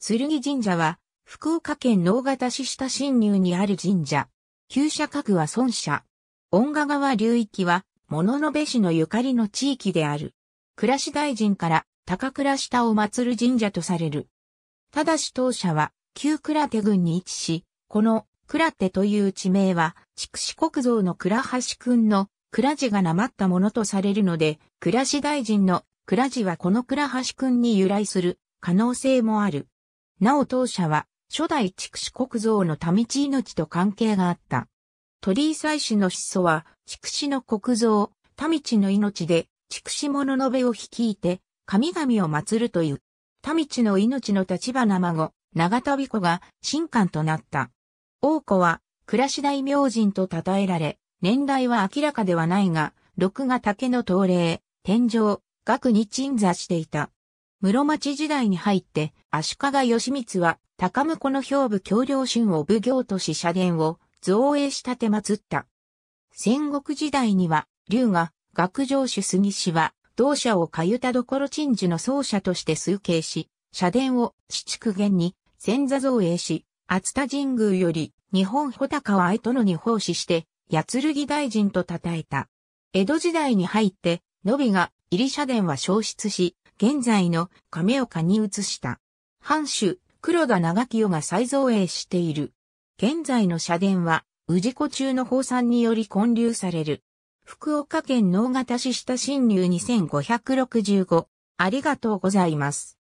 剣神社は、福岡県能形市下新入にある神社。旧社格は孫社。恩賀川流域は、物の部市のゆかりの地域である。倉市大臣から、高倉下を祀る神社とされる。ただし当社は、旧倉手郡に位置し、この、倉手という地名は、筑紫国造の倉橋君の、倉地がなまったものとされるので、倉市大臣の倉地はこの倉橋君に由来する可能性もある。なお当社は、初代筑紫国造の民地命と関係があった。鳥居祭祀の始祖は、筑紫の国造、民地の命で、筑紫物の部を率いて、神々を祀るという、民地の命の立花孫、長旅子が、神官となった。王子は、暮らし大名人と称えられ、年代は明らかではないが、録画竹の東霊、天井、額に鎮座していた。室町時代に入って、足利義満は、高婿の兵部協領春を奉行とし社殿を造営したて祀った。戦国時代には、龍が、学上主杉氏は、同社をかゆたどころ鎮守の奏者として崇敬し、社殿を七竹元に、千座造営し、熱田神宮より、日本穂高は愛殿に奉仕して、八剣大臣と称えた。江戸時代に入って、のびが入シ社殿は消失し、現在の亀岡に移した。藩主、黒田長清が再造営している。現在の社殿は、治湖中の放散により建立される。福岡県能形市下新入2565。ありがとうございます。